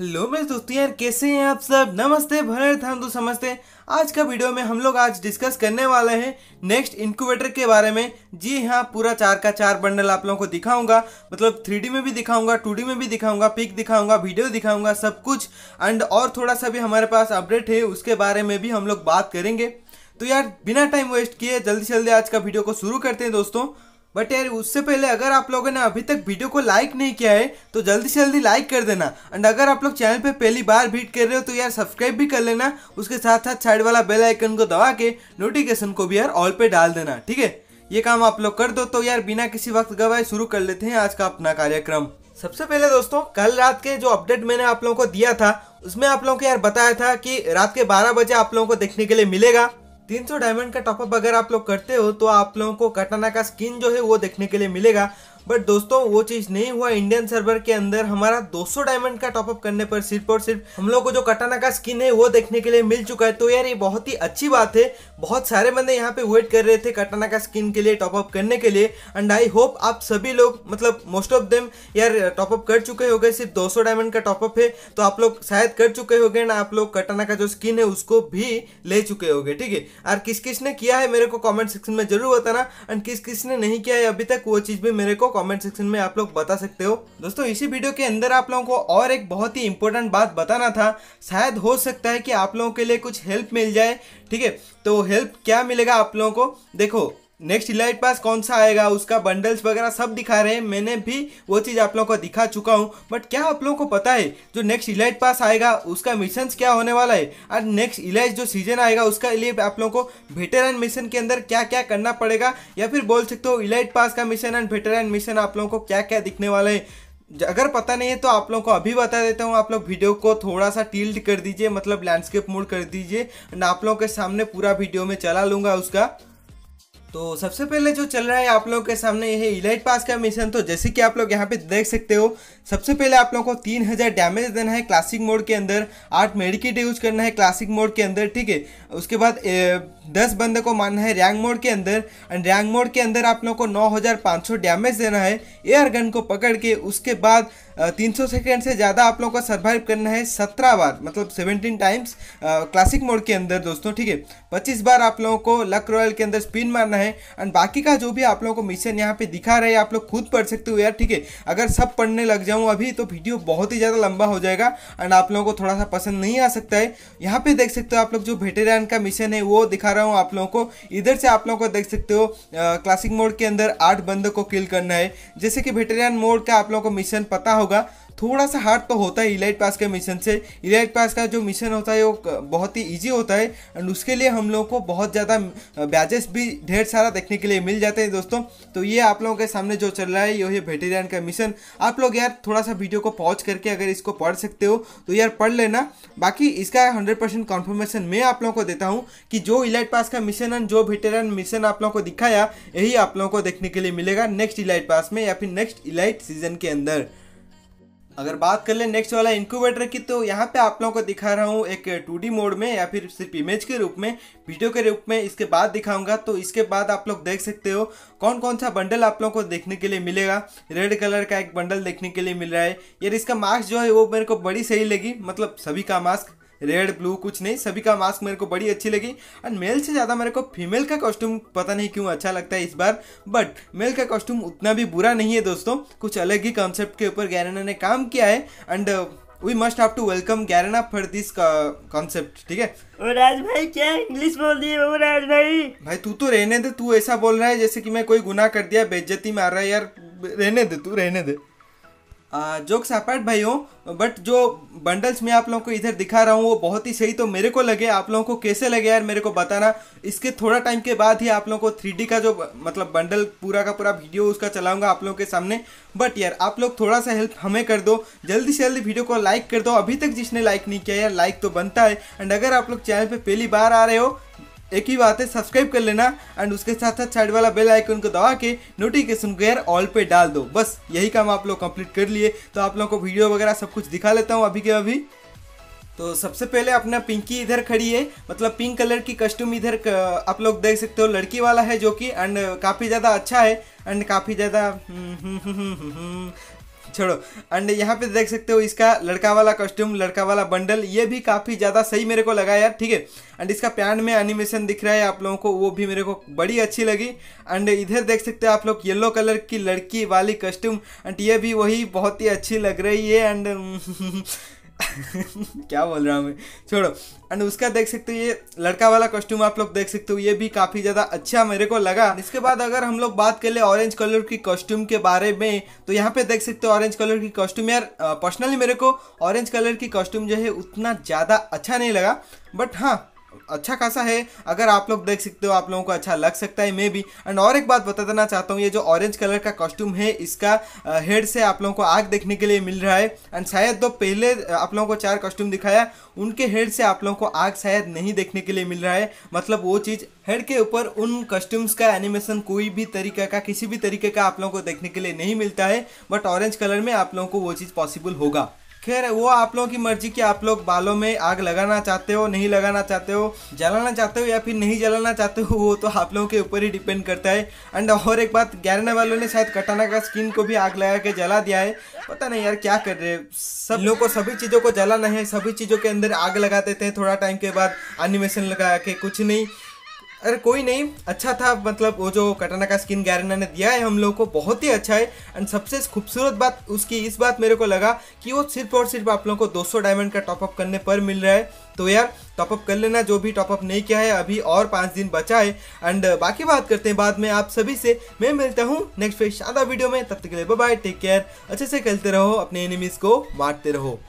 hello मेरे दोस्तों यार कैसे हैं आप सब नमस्ते भरे हम तो समझते आज का वीडियो में हम लोग आज डिस्कस करने वाले हैं नेक्स्ट इंक्यूबेटर के बारे में जी हाँ पूरा चार का चार बंडल आप लोगों को दिखाऊंगा मतलब थ्री में भी दिखाऊंगा टू में भी दिखाऊंगा पिक दिखाऊंगा वीडियो दिखाऊंगा सब कुछ एंड और थोड़ा सा भी हमारे पास अपडेट है उसके बारे में भी हम लोग बात करेंगे तो यार बिना टाइम वेस्ट किए जल्दी जल्दी आज का वीडियो को शुरू करते हैं दोस्तों बट यार उससे पहले अगर आप लोगों ने अभी तक वीडियो को लाइक नहीं किया है तो जल्दी से जल्दी लाइक कर देना एंड अगर आप लोग चैनल पे पहली बार भीट कर रहे हो तो यार सब्सक्राइब भी कर लेना उसके साथ साथ साइड वाला बेल आइकन को दबा के नोटिफिकेशन को भी यार ऑल पे डाल देना ठीक है ये काम आप लोग कर दो तो यार बिना किसी वक्त गवाए शुरू कर लेते हैं आज का अपना कार्यक्रम सबसे पहले दोस्तों कल रात के जो अपडेट मैंने आप लोगों को दिया था उसमें आप लोगों को यार बताया था कि रात के 12 बजे आप लोगों को देखने के लिए मिलेगा 300 डायमंड का टॉपअप अगर आप लोग करते हो तो आप लोगों को कटाना का स्किन जो है वो देखने के लिए मिलेगा बट दोस्तों वो चीज नहीं हुआ इंडियन सर्वर के अंदर हमारा 200 डायमंड का टॉपअप करने पर सिर्फ और सिर्फ हम लोग को जो कटाना का स्किन है वो देखने के लिए मिल चुका है तो यार ये बहुत ही अच्छी बात है बहुत सारे बंदे यहाँ पे वेट कर रहे थे कटाना का स्किन के लिए टॉपअप करने के लिए एंड आई होप आप सभी लोग मतलब मोस्ट ऑफ देम यार टॉपअप कर चुके हो गए सिर्फ दो डायमंड का टॉपअप है तो आप लोग शायद कर चुके हो ना आप लोग कटाना का जो स्किन है उसको भी ले चुके हो ठीक है और किस किस ने किया है मेरे को कॉमेंट सेक्शन में जरूर बताना एंड किस किस ने नहीं किया है अभी तक वो चीज़ भी मेरे को कमेंट सेक्शन में आप लोग बता सकते हो दोस्तों इसी वीडियो के अंदर आप लोगों को और एक बहुत ही इंपॉर्टेंट बात बताना था शायद हो सकता है कि आप लोगों के लिए कुछ हेल्प मिल जाए ठीक है तो हेल्प क्या मिलेगा आप लोगों को देखो नेक्स्ट इलाइट पास कौन सा आएगा उसका बंडल्स वगैरह सब दिखा रहे हैं मैंने भी वो चीज़ आप लोगों को दिखा चुका हूँ बट क्या आप लोगों को पता है जो नेक्स्ट इलाइट पास आएगा उसका मिशन क्या होने वाला है और नेक्स्ट इलाइट जो सीजन आएगा उसका लिए आप लोगों को वेटेरन मिशन के अंदर क्या क्या करना पड़ेगा या फिर बोल सकते हो इलाइट पास का मिशन एंड वेटेरन मिशन आप लोगों को क्या क्या दिखने वाला है अगर पता नहीं है तो आप लोगों को अभी बता देता हूँ आप लोग वीडियो को थोड़ा सा टिल्ट कर दीजिए मतलब लैंडस्केप मोड कर दीजिए एंड आप लोगों के सामने पूरा वीडियो में चला लूँगा उसका तो सबसे पहले जो चल रहा है आप लोगों के सामने यह है इलाइट पास का मिशन तो जैसे कि आप लोग यहाँ पे देख सकते हो सबसे पहले आप लोगों को तीन हज़ार डैमेज देना है क्लासिक मोड के अंदर आठ मेडिकेट यूज करना है क्लासिक मोड के अंदर ठीक है उसके बाद दस बंदे को मानना है रैंक मोड के अंदर एंड रैंक मोड के अंदर आप लोग को नौ हज़ार सौ डैमेज देना है एयर गन को पकड़ के उसके बाद तीन सौ सेकेंड से ज़्यादा आप लोगों को सर्वाइव करना है सत्रह बार मतलब सेवनटीन टाइम्स क्लासिक मोड के अंदर दोस्तों ठीक है पच्चीस बार आप लोगों को लक रॉयल के अंदर स्पिन मारना है है एंड बाकी का जो भी आप लोगों को मिशन यहाँ पे दिखा रहे हैं आप लोग खुद पढ़ सकते हो यार ठीक है अगर सब पढ़ने लग जाऊँ अभी तो वीडियो बहुत ही ज़्यादा लंबा हो जाएगा एंड आप लोगों को थोड़ा सा पसंद नहीं आ सकता है यहाँ पे देख सकते हो आप लोग जो वेटेरान का मिशन है वो दिखा रहा हूँ आप लोगों को इधर से आप लोगों को देख सकते हो क्लासिक मोड के अंदर आठ बंदों को किल करना है जैसे कि वेटेरान मोड का आप लोगों को मिशन पता होगा थोड़ा सा हार्ड तो होता है इलाइट पास के मिशन से इलाइट पास का जो मिशन होता है वो बहुत ही ईजी होता है एंड उसके लिए हम लोग को बहुत ज़्यादा बैजेस भी ढेर सारा देखने के लिए मिल जाते हैं दोस्तों तो ये आप लोगों के सामने जो चल रहा है ये है वेटेरियन का मिशन आप लोग यार थोड़ा सा वीडियो को पॉज करके अगर इसको पढ़ सकते हो तो यार पढ़ लेना बाकी इसका हंड्रेड परसेंट मैं आप लोगों को देता हूँ कि जो इलाइट पास का मिशन एंड जो वेटेरियन मिशन आप लोगों को दिखाया यही आप लोगों को देखने के लिए मिलेगा नेक्स्ट इलाइट पास में या फिर नेक्स्ट इलाइट सीजन के अंदर अगर बात कर ले नेक्स्ट वाला इंक्यूबेटर की तो यहाँ पे आप लोगों को दिखा रहा हूँ एक टू मोड में या फिर सिर्फ इमेज के रूप में वीडियो के रूप में इसके बाद दिखाऊंगा तो इसके बाद आप लोग देख सकते हो कौन कौन सा बंडल आप लोगों को देखने के लिए मिलेगा रेड कलर का एक बंडल देखने के लिए मिल रहा है यार इसका मास्क जो है वो मेरे को बड़ी सही लगी मतलब सभी का मास्क रेड ब्लू कुछ नहीं सभी का मास्क मेरे को बड़ी अच्छी लगी एंड मेल से ज़्यादा मेरे को फीमेल का कॉस्ट्यूम पता नहीं क्यों अच्छा लगता है इस बार बट मेल का कॉस्ट्यूम उतना भी बुरा नहीं है दोस्तों कुछ अलग ही कॉन्सेप्ट के ऊपर गैरना ने काम किया है and we must have to welcome Garena for this concept ठीक है राज भाई क्या इंग्लिश बोल दिए वो राज भाई भाई तू तो रहने दे तू ऐसा बोल रहा है जैसे कि मैं कोई गुनाह कर दिया बेज्जती मार रहा है यार रहने दे तू रहने दे जोक्स अपार्ट भाइयों बट जो बंडल्स में आप लोगों को इधर दिखा रहा हूँ वो बहुत ही सही तो मेरे को लगे आप लोगों को कैसे लगे यार मेरे को बताना इसके थोड़ा टाइम के बाद ही आप लोगों को थ्री का जो मतलब बंडल पूरा का पूरा वीडियो उसका चलाऊंगा आप लोगों के सामने बट यार आप लोग थोड़ा सा हेल्प हमें कर दो जल्दी से जल्दी वीडियो को लाइक कर दो अभी तक जिसने लाइक नहीं किया यार लाइक तो बनता है एंड अगर आप लोग चैनल पर पहली बार आ रहे हो एक ही बात है सब्सक्राइब कर लेना एंड उसके साथ साथ साइड वाला बेल आइकन को दबा के नोटिफिकेशन को यार ऑल पे डाल दो बस यही काम आप लोग कंप्लीट कर लिए तो आप लोगों को वीडियो वगैरह सब कुछ दिखा लेता हूँ अभी के अभी तो सबसे पहले अपना पिंकी इधर खड़ी है मतलब पिंक कलर की कस्ट्यूम इधर आप लोग देख सकते हो लड़की वाला है जो कि एंड काफ़ी ज़्यादा अच्छा है एंड काफ़ी ज़्यादा छोड़ो एंड यहाँ पे देख सकते हो इसका लड़का वाला कॉस्ट्यूम लड़का वाला बंडल ये भी काफ़ी ज़्यादा सही मेरे को लगा यार ठीक है एंड इसका पैंट में एनिमेशन दिख रहा है आप लोगों को वो भी मेरे को बड़ी अच्छी लगी एंड इधर देख सकते हो आप लोग येलो कलर की लड़की वाली कॉस्ट्यूम एंड ये भी वही बहुत ही अच्छी लग रही है एंड क्या बोल रहा हूँ मैं छोड़ो एंड उसका देख सकते हो ये लड़का वाला कॉस्ट्यूम आप लोग देख सकते हो ये भी काफ़ी ज़्यादा अच्छा मेरे को लगा इसके बाद अगर हम लोग बात कर ले ऑरेंज कलर की कॉस्ट्यूम के बारे में तो यहाँ पे देख सकते हो ऑरेंज कलर की कॉस्ट्यूम यार पर्सनली मेरे को ऑरेंज कलर की कॉस्ट्यूम जो है उतना ज़्यादा अच्छा नहीं लगा बट हाँ अच्छा खासा है अगर आप लोग देख सकते हो आप लोगों को अच्छा लग सकता है मे भी एंड और एक बात बता देना चाहता हूँ ये जो ऑरेंज कलर का कॉस्ट्यूम है इसका हेड से आप लोगों को आग देखने के लिए मिल रहा है एंड शायद तो पहले आप लोगों को चार कॉस्ट्यूम दिखाया उनके हेड से आप लोगों को आग शायद नहीं देखने के लिए मिल रहा है मतलब वो चीज़ हेड के ऊपर उन कॉस्ट्यूम्स का एनिमेशन कोई भी तरीके का किसी भी तरीके का आप लोगों को देखने के लिए नहीं मिलता है बट ऑरेंज कलर में आप लोगों को वो चीज़ पॉसिबल होगा खैर वो आप लोगों की मर्जी कि आप लोग बालों में आग लगाना चाहते हो नहीं लगाना चाहते हो जलाना चाहते हो या फिर नहीं जलाना चाहते हो वो तो आप लोगों के ऊपर ही डिपेंड करता है एंड और एक बात गैरना वालों ने शायद कटाना का स्किन को भी आग लगा के जला दिया है पता नहीं यार क्या कर रहे सब लोग को सभी चीज़ों को जलाना है सभी चीज़ों के अंदर आग लगा देते हैं थोड़ा टाइम के बाद एनिमेशन लगा के कुछ नहीं अरे कोई नहीं अच्छा था मतलब वो जो कटाना का स्किन गैरना ने दिया है हम लोगों को बहुत ही अच्छा है एंड सबसे खूबसूरत बात उसकी इस बात मेरे को लगा कि वो सिर्फ और सिर्फ आप लोगों को 200 डायमंड का टॉपअप करने पर मिल रहा है तो यार टॉपअप कर लेना जो भी टॉपअप नहीं किया है अभी और पाँच दिन बचा है एंड बाकी बात करते हैं बाद में आप सभी से मैं मिलता हूँ नेक्स्ट फिर शादा वीडियो में तब तक के लिए बाय टेक केयर अच्छे से खेलते रहो अपने एनिमीज़ को मारते रहो